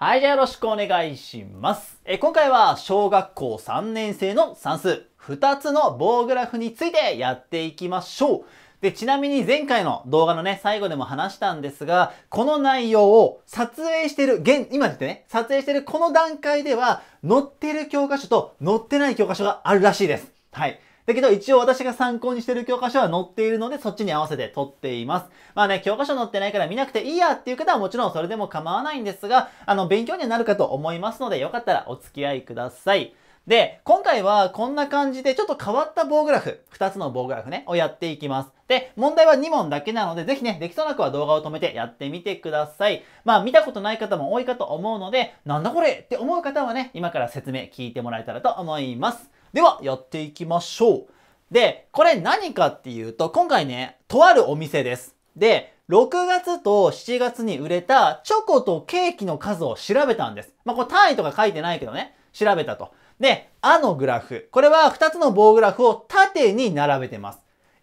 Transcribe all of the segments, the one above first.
はい、じゃあよろしくお願いします。え今回は小学校3年生の算数、2つの棒グラフについてやっていきましょう。で、ちなみに前回の動画のね、最後でも話したんですが、この内容を撮影してる、現、今ですね、撮影してるこの段階では、載ってる教科書と載ってない教科書があるらしいです。はい。だけど一応私が参考にしてる教科書は載っているのでそっちに合わせて撮っています。まあね、教科書載ってないから見なくていいやっていう方はもちろんそれでも構わないんですが、あの、勉強にはなるかと思いますのでよかったらお付き合いください。で、今回はこんな感じでちょっと変わった棒グラフ、2つの棒グラフね、をやっていきます。で、問題は2問だけなので、ぜひね、できそうな子は動画を止めてやってみてください。まあ、見たことない方も多いかと思うので、なんだこれって思う方はね、今から説明聞いてもらえたらと思います。では、やっていきましょう。で、これ何かっていうと、今回ね、とあるお店です。で、6月と7月に売れたチョコとケーキの数を調べたんです。まあ、これ単位とか書いてないけどね、調べたと。で、あのグラフ。これは2つの棒グラフを縦に並べてます。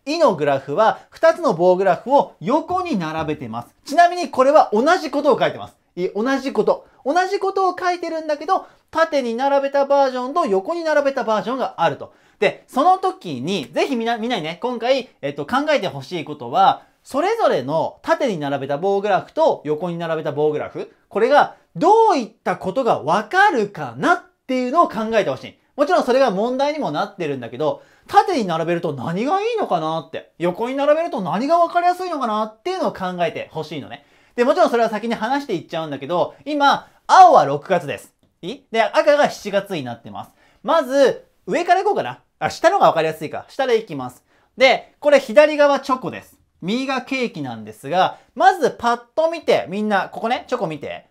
いのグラフは2つの棒グラフを横に並べてます。ちなみにこれは同じことを書いてます。同じこと。同じことを書いてるんだけど、縦に並べたバージョンと横に並べたバージョンがあると。で、その時に、ぜひみんな、みんなにね、今回、えっと、考えてほしいことは、それぞれの縦に並べた棒グラフと横に並べた棒グラフ、これがどういったことがわかるかなっていうのを考えてほしい。もちろんそれが問題にもなってるんだけど、縦に並べると何がいいのかなって、横に並べると何がわかりやすいのかなっていうのを考えてほしいのね。で、もちろんそれは先に話していっちゃうんだけど、今、青は6月です。いで、赤が7月になってます。まず、上からいこうかな。あ、下の方がわかりやすいか。下でいきます。で、これ左側チョコです。右がケーキなんですが、まずパッと見て、みんな、ここね、チョコ見て。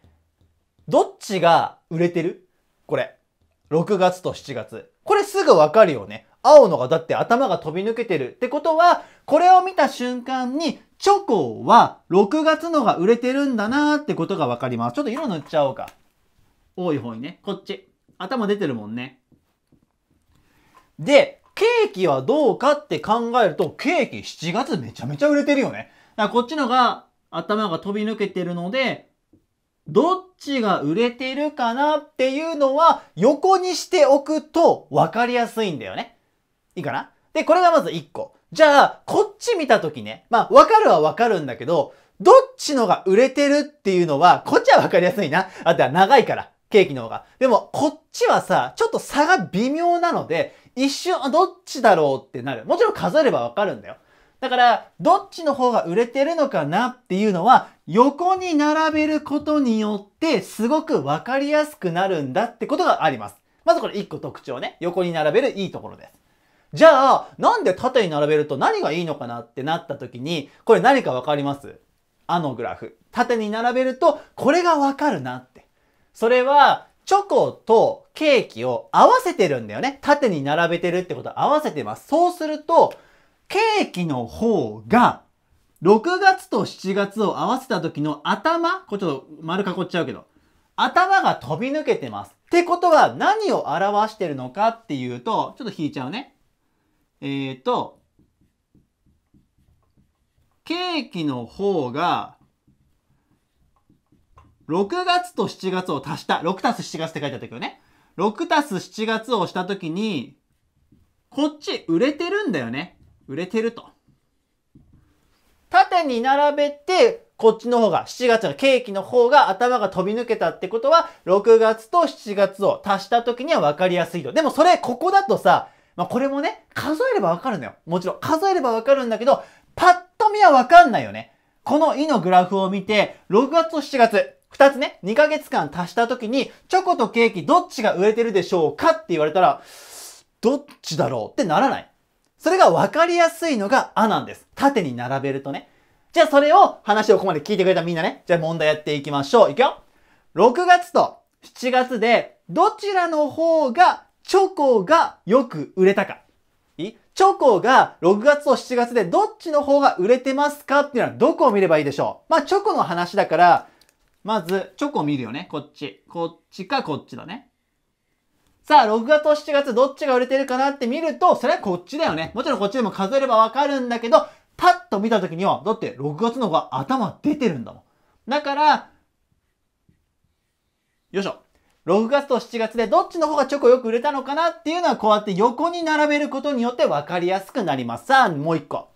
どっちが売れてるこれ。6月と7月。これすぐわかるよね。青のがだって頭が飛び抜けてるってことは、これを見た瞬間に、チョコは6月のが売れてるんだなーってことがわかります。ちょっと色塗っちゃおうか。多い方にね。こっち。頭出てるもんね。で、ケーキはどうかって考えると、ケーキ7月めちゃめちゃ売れてるよね。だからこっちのが頭が飛び抜けてるので、どっちが売れてるかなっていうのは横にしておくと分かりやすいんだよね。いいかなで、これがまず1個。じゃあ、こっち見たときね、まあ、わかるはわかるんだけど、どっちのが売れてるっていうのは、こっちはわかりやすいな。あとは長いから、ケーキの方が。でも、こっちはさ、ちょっと差が微妙なので、一瞬、あ、どっちだろうってなる。もちろん数えればわかるんだよ。だから、どっちの方が売れてるのかなっていうのは、横に並べることによって、すごくわかりやすくなるんだってことがあります。まずこれ1個特徴ね。横に並べるいいところです。じゃあ、なんで縦に並べると何がいいのかなってなった時に、これ何かわかりますあのグラフ。縦に並べると、これがわかるなって。それは、チョコとケーキを合わせてるんだよね。縦に並べてるってことは合わせてます。そうすると、ケーキの方が、6月と7月を合わせた時の頭、これちょっと丸囲っちゃうけど、頭が飛び抜けてます。ってことは何を表してるのかっていうと、ちょっと引いちゃうね。えっ、ー、と、ケーキの方が、6月と7月を足した、6足す7月って書いてあったけどね。6足す7月をしたときに、こっち売れてるんだよね。売れてると。縦に並べて、こっちの方が、7月のケーキの方が頭が飛び抜けたってことは、6月と7月を足した時には分かりやすいと。でもそれ、ここだとさ、まあ、これもね、数えればわかるのよ。もちろん、数えればわかるんだけど、パッと見はわかんないよね。このイのグラフを見て、6月と7月、2つね、2ヶ月間足した時に、チョコとケーキどっちが売れてるでしょうかって言われたら、どっちだろうってならない。それがわかりやすいのがあなんです。縦に並べるとね。じゃあそれを話をここまで聞いてくれたみんなね。じゃあ問題やっていきましょう。いくよ !6 月と7月でどちらの方がチョコがよく売れたか。チョコが6月と7月でどっちの方が売れてますかっていうのはどこを見ればいいでしょうまあ、チョコの話だから、まず、チョコを見るよね。こっち。こっちかこっちだね。さあ、6月と7月どっちが売れてるかなって見ると、それはこっちだよね。もちろんこっちでも数えればわかるんだけど、パッと見た時には、だって6月の方が頭出てるんだもん。だから、よいしょ。6月と7月でどっちの方がチョコよく売れたのかなっていうのはこうやって横に並べることによって分かりやすくなります。さあ、もう一個。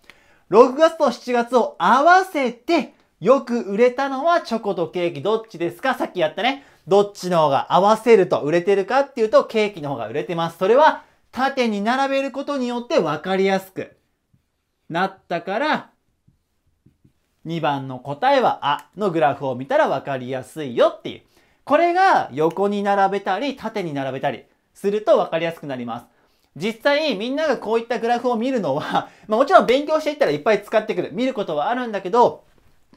6月と7月を合わせてよく売れたのはチョコとケーキどっちですかさっきやったね。どっちの方が合わせると売れてるかっていうとケーキの方が売れてます。それは縦に並べることによって分かりやすくなったから2番の答えは「あ」のグラフを見たら分かりやすいよっていうこれが横に並べたり縦に並べたりすると分かりやすくなります。実際みんながこういったグラフを見るのは、まあ、もちろん勉強していったらいっぱい使ってくる、見ることはあるんだけど、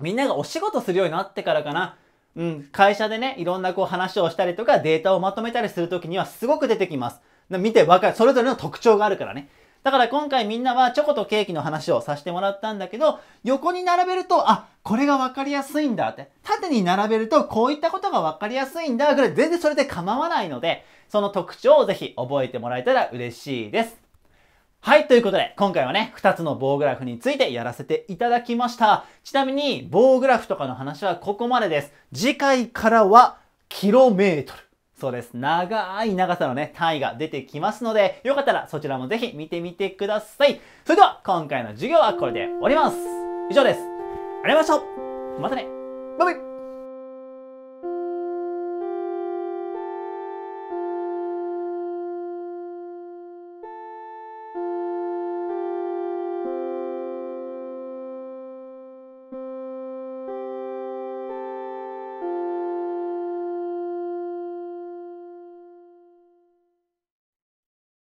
みんながお仕事するようになってからかな。うん、会社でね、いろんなこう話をしたりとかデータをまとめたりするときにはすごく出てきます。見てわかる。それぞれの特徴があるからね。だから今回みんなはチョコとケーキの話をさせてもらったんだけど、横に並べると、あ、これが分かりやすいんだって。縦に並べるとこういったことが分かりやすいんだぐらい全然それで構わないので、その特徴をぜひ覚えてもらえたら嬉しいです。はい、ということで、今回はね、2つの棒グラフについてやらせていただきました。ちなみに、棒グラフとかの話はここまでです。次回からは、キロメートル。そうです。長い長さのね、単位が出てきますので、よかったらそちらもぜひ見てみてください。それでは、今回の授業はこれで終わります。以上です。ありがとうございました。またね。バイバイ。